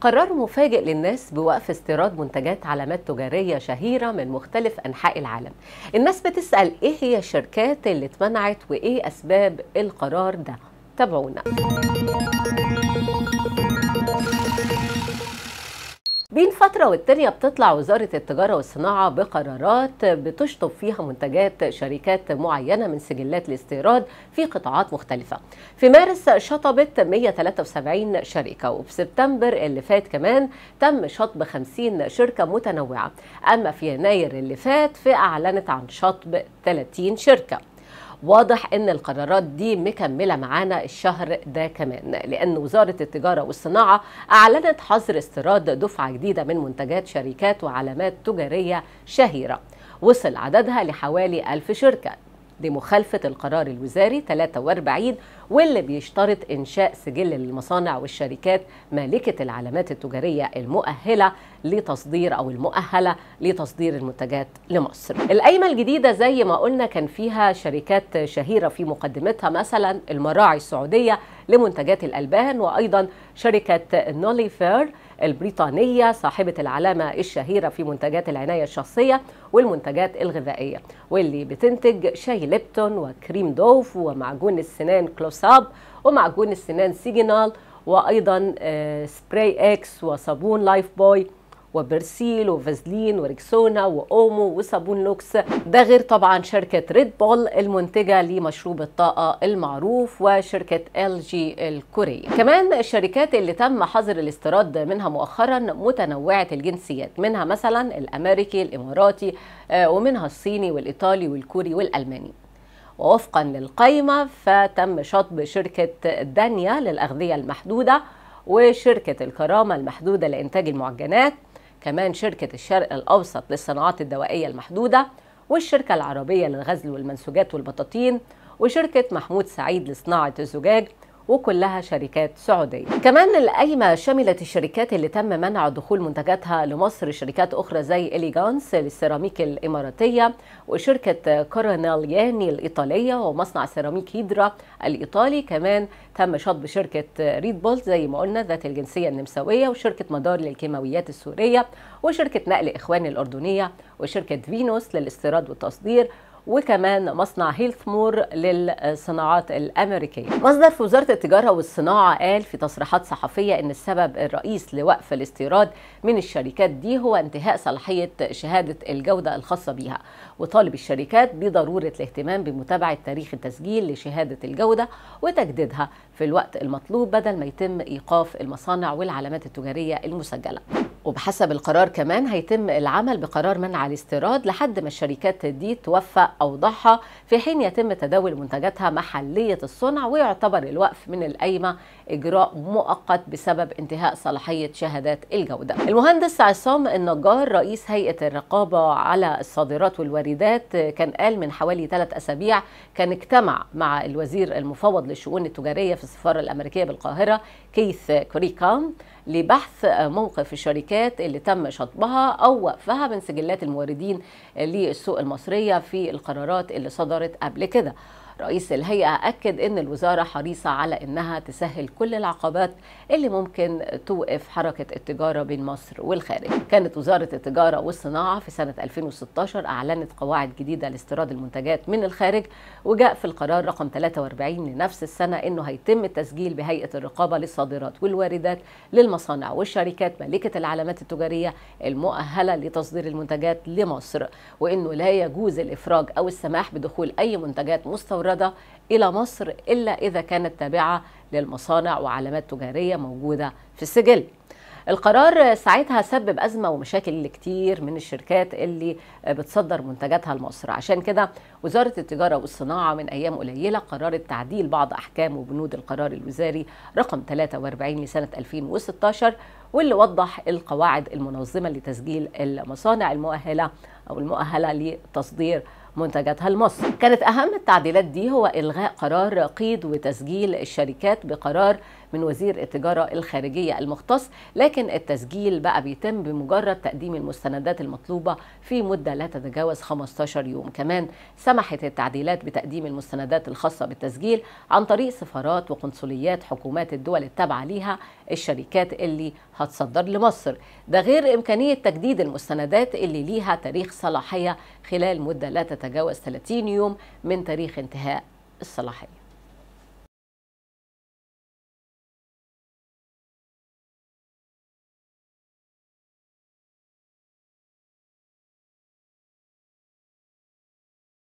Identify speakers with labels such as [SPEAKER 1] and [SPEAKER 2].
[SPEAKER 1] قرار مفاجئ للناس بوقف استيراد منتجات علامات تجارية شهيرة من مختلف أنحاء العالم الناس بتسأل إيه هي الشركات اللي اتمنعت وإيه أسباب القرار ده تابعونا بين فترة والتانية بتطلع وزارة التجارة والصناعة بقرارات بتشطب فيها منتجات شركات معينة من سجلات الاستيراد في قطاعات مختلفة. في مارس شطبت 173 شركة وفي سبتمبر اللي فات كمان تم شطب 50 شركة متنوعة. أما في يناير اللي فات فأعلنت عن شطب 30 شركة. واضح ان القرارات دي مكمله معانا الشهر ده كمان لان وزاره التجاره والصناعه اعلنت حظر استيراد دفعه جديده من منتجات شركات وعلامات تجاريه شهيره وصل عددها لحوالي ألف شركه دي مخالفة القرار الوزاري 43 واللي بيشترط إنشاء سجل للمصانع والشركات مالكة العلامات التجارية المؤهلة لتصدير أو المؤهلة لتصدير المنتجات لمصر القايمة الجديدة زي ما قلنا كان فيها شركات شهيرة في مقدمتها مثلا المراعي السعودية لمنتجات الألبان وأيضا شركة نوليفير البريطانية صاحبة العلامة الشهيرة في منتجات العناية الشخصية والمنتجات الغذائية واللي بتنتج شاي ليبتون وكريم دوف ومعجون السنان كلوساب ومعجون السنان سيجنال وأيضا آه، سبراي إكس وصابون لايف بوي وبرسيل وفازلين وريكسونا واومو وصابون لوكس ده غير طبعا شركه ريد بول المنتجه لمشروب الطاقه المعروف وشركه ال جي الكوريه كمان الشركات اللي تم حظر الاستيراد منها مؤخرا متنوعه الجنسيات منها مثلا الامريكي الاماراتي آه، ومنها الصيني والايطالي والكوري والالماني ووفقا للقائمه فتم شطب شركه دانيا للاغذيه المحدوده وشركة الكرامة المحدودة لإنتاج المعجنات كمان شركة الشرق الأوسط للصناعات الدوائية المحدودة والشركة العربية للغزل والمنسوجات والبطاطين وشركة محمود سعيد لصناعة الزجاج وكلها شركات سعودية كمان القايمة شملت الشركات اللي تم منع دخول منتجاتها لمصر شركات أخرى زي إليجانس للسيراميك الإماراتية وشركة كورونالياني الإيطالية ومصنع سيراميك هيدرا الإيطالي كمان تم شطب شركة ريد بول زي ما قلنا ذات الجنسية النمساوية وشركة مدار للكيماويات السورية وشركة نقل إخوان الأردنية وشركة فينوس للاستيراد والتصدير وكمان مصنع هيلث مور للصناعات الأمريكية مصدر في وزارة التجارة والصناعة قال في تصريحات صحفية أن السبب الرئيس لوقف الاستيراد من الشركات دي هو انتهاء صلاحية شهادة الجودة الخاصة بيها وطالب الشركات بضرورة الاهتمام بمتابعة تاريخ التسجيل لشهادة الجودة وتجديدها في الوقت المطلوب بدل ما يتم إيقاف المصانع والعلامات التجارية المسجلة وبحسب القرار كمان هيتم العمل بقرار منع الاستيراد لحد ما الشركات دي توفق أوضاعها في حين يتم تداول منتجاتها محلية الصنع ويعتبر الوقف من القايمة إجراء مؤقت بسبب انتهاء صلاحية شهادات الجودة المهندس عصام النجار رئيس هيئة الرقابة على الصادرات والواردات كان قال من حوالي ثلاث أسابيع كان اجتمع مع الوزير المفوض للشؤون التجارية في السفارة الأمريكية بالقاهرة كيث كوريكام لبحث موقف الشركات اللي تم شطبها أو وقفها من سجلات الموردين للسوق المصرية في القرارات اللي صدرت قبل كده رئيس الهيئة أكد أن الوزارة حريصة على أنها تسهل كل العقبات اللي ممكن توقف حركة التجارة بين مصر والخارج كانت وزارة التجارة والصناعة في سنة 2016 أعلنت قواعد جديدة لاستيراد المنتجات من الخارج وجاء في القرار رقم 43 لنفس السنة أنه هيتم التسجيل بهيئة الرقابة للصادرات والواردات للمصانع والشركات مالكة العلامات التجارية المؤهلة لتصدير المنتجات لمصر وأنه لا يجوز الإفراج أو السماح بدخول أي منتجات مستوردة مستوردة إلى مصر إلا إذا كانت تابعة للمصانع وعلامات تجارية موجودة في السجل القرار ساعتها سبب أزمة ومشاكل لكتير من الشركات اللي بتصدر منتجاتها لمصر عشان كده وزارة التجارة والصناعة من أيام قليلة قررت تعديل بعض أحكام وبنود القرار الوزاري رقم 43 لسنة 2016 واللي وضح القواعد المنظمة لتسجيل المصانع المؤهلة أو المؤهلة لتصدير منتجاتها لمصر كانت أهم التعديلات دي هو إلغاء قرار قيد وتسجيل الشركات بقرار من وزير التجارة الخارجية المختص لكن التسجيل بقى بيتم بمجرد تقديم المستندات المطلوبة في مدة لا تتجاوز 15 يوم كمان سمحت التعديلات بتقديم المستندات الخاصة بالتسجيل عن طريق سفارات وقنصليات حكومات الدول التابعة ليها الشركات اللي هتصدر لمصر ده غير إمكانية تجديد المستندات اللي ليها تاريخ صلاحية خلال مدة لا تتجاوز تتجاوز 30 يوم من تاريخ انتهاء الصلاحية